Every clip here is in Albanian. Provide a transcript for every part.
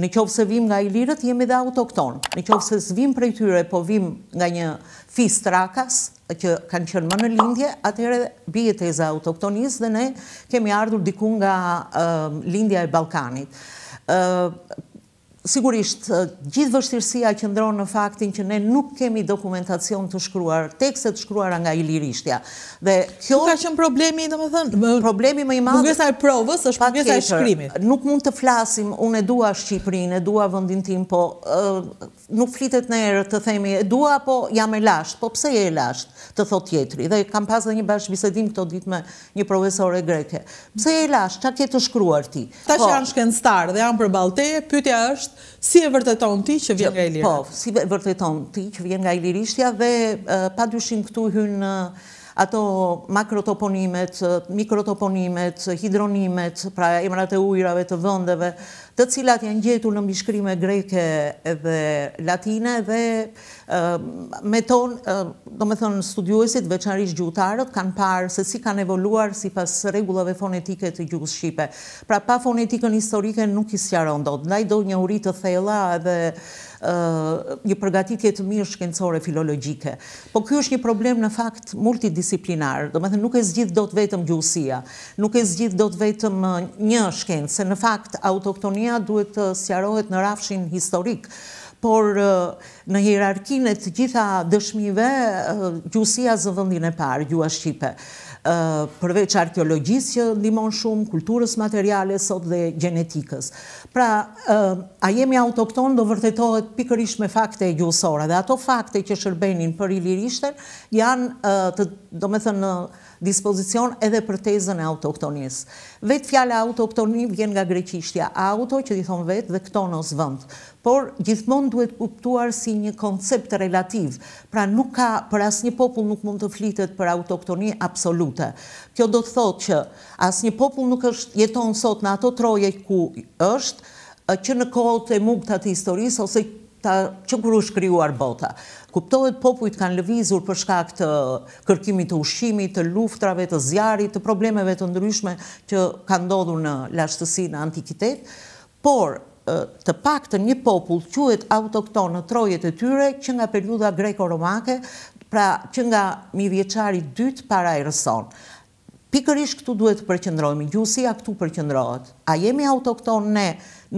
Në qovë se vim nga i lirët, jemi dhe autokton. Në qovë se zvim për e tyre, po vim nga një fis trakas, që kanë qënë më në lindje, atëre e teza autoktonis dhe ne kemi ardhur dikun nga lindja e Balkanit. Sigurisht, gjithë vështirësia që ndronë në faktin që ne nuk kemi dokumentacion të shkruar, tekstet shkruar nga i lirishtja. Dhe kjo... Nuk ka qënë problemi, dhe më thënë, problemi më i madhë... Pungesa e provës është pungesa e shkrimit. Nuk mund të flasim, unë e dua Shqiprin, e dua vëndin tim, po nuk flitet në erë të themi, e dua po jam e lasht, po pse e lasht, të thot tjetri. Dhe kam pas dhe një bashkë bisedim këto dit me një profesore greke. Pse e lasht, që ke të shkruar ti? Ta që po. janë shkenstar dhe janë për balte, pytja është Si e vërteton ti që vjen nga Ilirishtja? Po, si e vërteton ti që vjen nga Ilirishtja dhe pa dyshim këtu hynë ato makrotoponimet, mikrotoponimet, hidronimet, pra emrat e ujrave të vëndeve, të cilat janë gjetur në mishkrime greke dhe latine dhe me tonë, do me thonë studiuesit, veçarish gjutarët, kanë parë se si kanë evoluar si pas regullave fonetike të gjusë Shqipe. Pra pa fonetikën historike nuk i sjaron do Ndaj do një uri të thela dhe një përgatitje të mirë shkencore filologjike. Po kjo është një problem në fakt multidisciplinar, do me thënë nuk e zgjith do të vetëm gjusia, nuk e zgjith do të vetëm një shkencë, se në fakt autoktoni Gjermania duhet të sjarohet në rafshin historik, por në hierarkinë të gjitha dëshmive, gjusia zëvëndin e parë, gjua Shqipe përveç arkeologjisë që ndimon shumë, kulturës materiale sot dhe genetikës. Pra, a jemi autokton do vërtetohet pikërish me fakte e gjusora dhe ato fakte që shërbenin për ilirishtër janë të do me thënë në dispozicion edhe për tezën e autoktonis. Vetë fjale autoktoni vjen nga greqishtja auto që di thonë vetë dhe këtonos vënd por gjithmonë duhet kuptuar si një koncept relativ. Pra nuk ka, për asë një popull nuk mund të flitet për autoktoni absolute. Kjo do të thotë që asë një popull nuk është jeton sot në ato troje ku është, që në kohë të mund të atë historisë, ose që kërë u shkryuar bota. Kuptohet popujt kanë lëvizur për shkak të kërkimit të ushimit, të luftrave, të zjarit, të problemeve të ndryshme që kanë dodhur në lashtësi në antikitet, por të pak të një popull quet autokton në trojet e tyre që nga periuda greko-romake, pra që nga mi vjeqari dytë para e rëson. Pikërish këtu duhet të përqëndrojme, gjusi a këtu përqëndrojët. A jemi autoktonë ne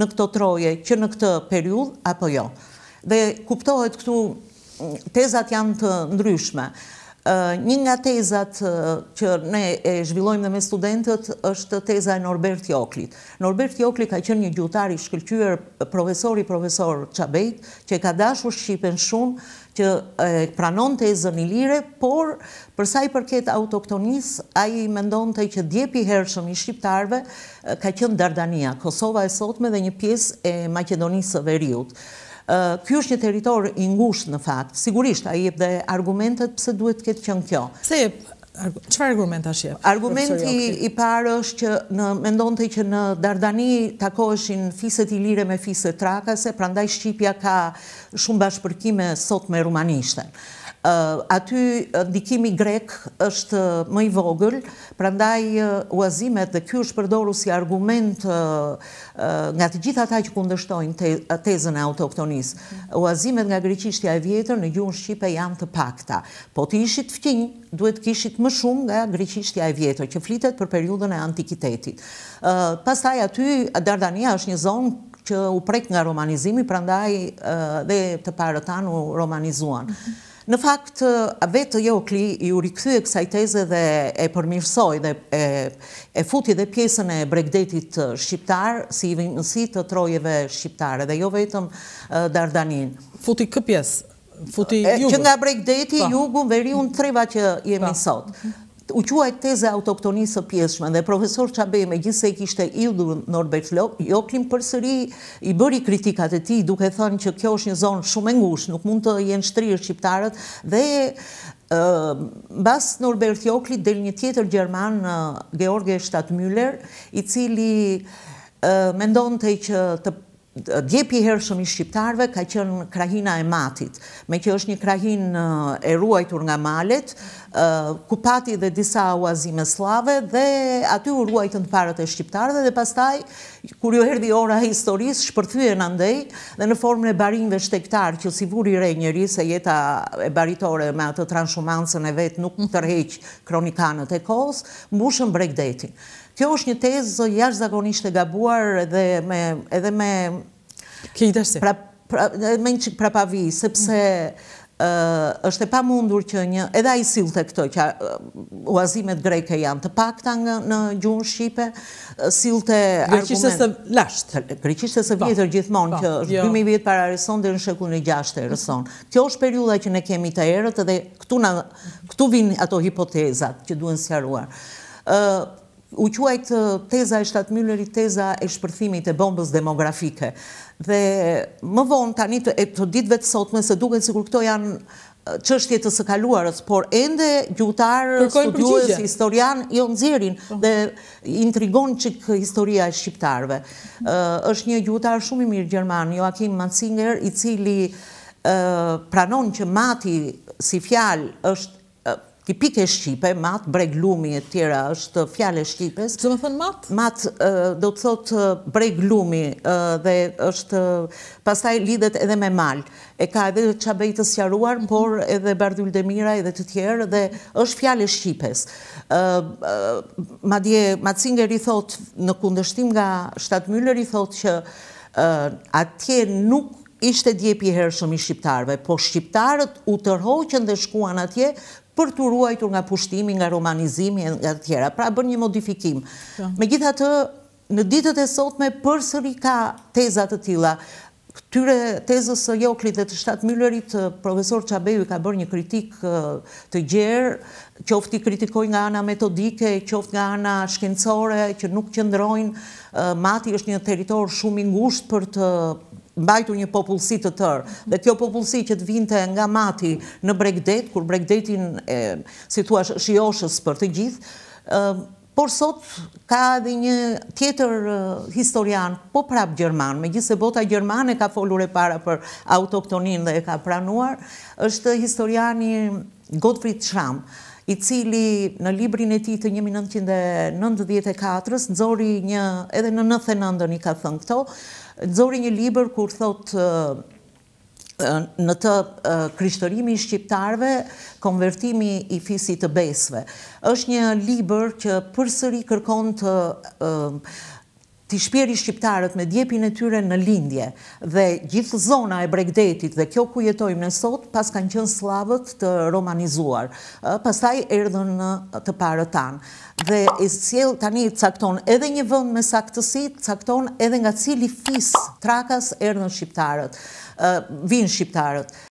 në këto troje që në këtë periud, apo jo? Dhe kuptohet këtu tezat janë të ndryshme. Një nga tezat që ne e zhvillojmë dhe me studentët është teza e Norbert Joklit. Norbert Joklit ka qënë një gjutari shkëllqyër profesori profesor Qabejt që ka dashu Shqipen shumë që pranon tezën i lire, por përsa i përket autoktonis, a i mendon të i që djepi hershëm i shqiptarve ka qënë Dardania, Kosova e sotme dhe një pies e Makedonisë Veriut. Ky është një teritor i ngusht në fakt. Sigurisht, a jep dhe argumentet pëse duhet të ketë qënë kjo. Se jep? Qëfar argument është jep? Argumenti i parë është që në mendonte që në Dardani takoheshin fiset i lire me fiset trakase, prandaj Shqipja ka shumë bashkëpërkime sot me rumanishtën aty ndikimi grek është më i vogël, prandaj uazimet dhe kjo është përdoru si argument nga të gjitha ta që kundështojnë tezën e autoktonis. Uazimet nga greqishtja e vjetër në gjunë Shqipe janë të pakta, po të ishit fqinjë, duhet kishit më shumë nga greqishtja e vjetër, që flitet për periudën e antikitetit. Pastaj aty, Dardania është një zonë që u prek nga romanizimi, prandaj dhe të parë tanë u romanizuanë. Në fakt, vetë jo kli i u rikëthyë kësaj teze dhe e përmirësoj dhe e futi dhe pjesën e bregdetit shqiptar si i të trojeve shqiptare dhe jo vetëm dardanin. Futi kë pjesë? Futi jugë? Që nga bregdeti, jugu, veri unë treva që jemi sot u quajt teze autoktonisë pjeshme dhe profesor Qabej me gjithse i kishte ildur Norbert Jokin për sëri i bëri kritikat e ti duke thënë që kjo është një zonë shumë ngush, nuk mund të jenë shtrirë shqiptarët dhe bas Norbert Jokli del një tjetër Gjerman George Stadmüller i cili mendonte që të Djepi herë shumë i shqiptarve ka qënë krahina e matit, me kjo është një krahin e ruajtur nga malet, ku pati dhe disa uazime slave dhe aty u ruajtë në parët e shqiptarve dhe pastaj, kur jo herdi ora historisë, shpërthyën andej dhe në formën e barinve shtektarë që si vuri re rej njëri se jeta e baritore me atë transhumancën e vetë nuk më tërheqë kronikanët e kosë, mbushën bregdetin. Kjo është një tezë jashtë zakonisht e gabuar edhe me... të se? Pra, pra, me një qikë prapavi, sepse mm. është e pa mundur që një, edhe a i silë të këto, që uazimet greke janë të pak të nga në gjunë Shqipe, silë të argument... Greqishtës të lashtë. të po. vjetër gjithmonë, po, që është 2000 jo. vjetë para rëson dhe në shëku në gjashtë e rëson. Kjo është periuda që ne kemi të erët, edhe këtu vinë ato hipotezat që duen sjaruar u quajt teza e shtatë myllëri, teza e shpërthimit e bombës demografike. Dhe më vonë tani të, e të ditëve të sotme, se duke në sikur këto janë qështje të sëkaluarës, por ende gjutarë, studiues, historian, i jo onzirin po. dhe intrigon që kë historia e shqiptarve. është një gjutarë shumë i mirë Gjerman, Joakim Mansinger, i cili pranon që mati si fjalë është tipike Shqipe, matë, breg lumi e tjera është fjale Shqipes. Që më thënë matë? Matë, do të thotë breg lumi dhe është pasaj lidet edhe me malë. E ka edhe qabejtës sjaruar, mhm. por edhe Bardhul Demira edhe të tjerë dhe është fjale Shqipes. Madje, Matsinger i thotë në kundështim nga Shtatmyller i thotë që atje nuk ishte djepi herë shumë i shqiptarve, po shqiptarët u tërhoqën dhe shkuan atje për të ruajtur nga pushtimi, nga romanizimi e nga të tjera. Pra bërë një modifikim. Me gjitha të, në ditët e sot me përsëri ka tezat të tila. Këtyre tezës së dhe të shtatë myllerit, profesor Qabeju ka bërë një kritik të gjerë, qofti kritikoj nga ana metodike, që nga ana shkencore, që nuk qëndrojnë, mati është një teritor shumë ingusht për të mbajtur një popullësi të tërë, dhe kjo popullësi që të vinte nga mati në bregdet, kur bregdetin, si shioshës për të gjithë, por sot ka edhe një tjetër historian, po prapë Gjerman, me gjithë se bota Gjermane ka folur e para për autoktonin dhe e ka pranuar, është historiani Gottfried Schramm, i cili në librin e ti të 1994 nëzori një, edhe në 99-ën i ka thënë këto, nëzori një liber kur thot në të krishtërimi shqiptarve, konvertimi i fisit të besve. është një liber që përsëri kërkon të të shpjeri shqiptarët me djepin e tyre në lindje dhe gjithë zona e bregdetit dhe kjo ku jetojmë në sot pas kanë qënë slavët të romanizuar pasaj erdhën në të parë tanë dhe e sjell tani cakton edhe një vënd me saktësit cakton edhe nga cili fis trakas erdhën shqiptarët vinë shqiptarët